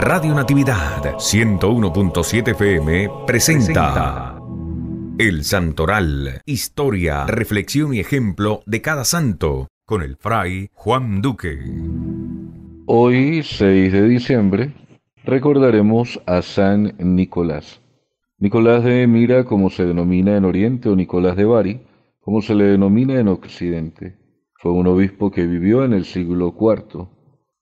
Radio Natividad 101.7 FM presenta El Santoral, historia, reflexión y ejemplo de cada santo, con el fray Juan Duque. Hoy, 6 de diciembre, recordaremos a San Nicolás. Nicolás de Mira, como se denomina en Oriente, o Nicolás de Bari, como se le denomina en Occidente. Fue un obispo que vivió en el siglo IV,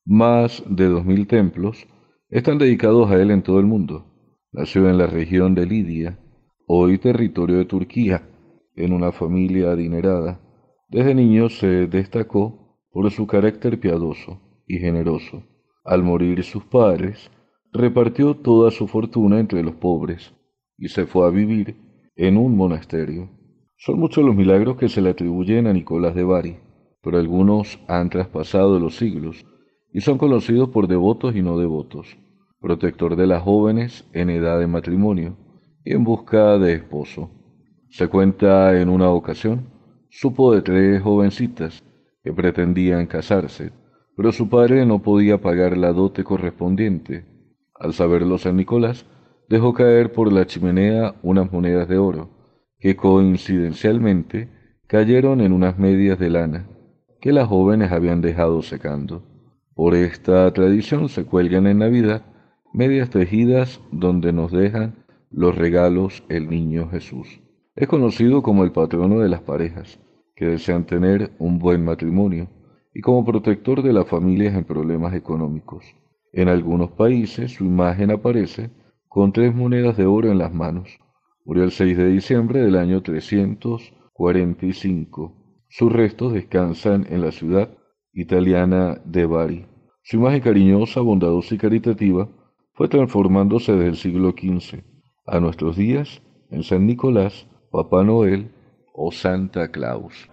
más de 2.000 templos, están dedicados a él en todo el mundo. Nació en la región de Lidia, hoy territorio de Turquía, en una familia adinerada. Desde niño se destacó por su carácter piadoso y generoso. Al morir sus padres, repartió toda su fortuna entre los pobres y se fue a vivir en un monasterio. Son muchos los milagros que se le atribuyen a Nicolás de Bari, pero algunos han traspasado los siglos y son conocidos por devotos y no devotos, protector de las jóvenes en edad de matrimonio y en busca de esposo. Se cuenta en una ocasión, supo de tres jovencitas que pretendían casarse, pero su padre no podía pagar la dote correspondiente. Al saberlo San Nicolás, dejó caer por la chimenea unas monedas de oro, que coincidencialmente cayeron en unas medias de lana que las jóvenes habían dejado secando. Por esta tradición se cuelgan en Navidad medias tejidas donde nos dejan los regalos el niño Jesús. Es conocido como el patrono de las parejas que desean tener un buen matrimonio y como protector de las familias en problemas económicos. En algunos países su imagen aparece con tres monedas de oro en las manos. Murió el 6 de diciembre del año 345. Sus restos descansan en la ciudad italiana de Bari. Su imagen cariñosa, bondadosa y caritativa fue transformándose desde el siglo XV a nuestros días en San Nicolás, Papá Noel o Santa Claus.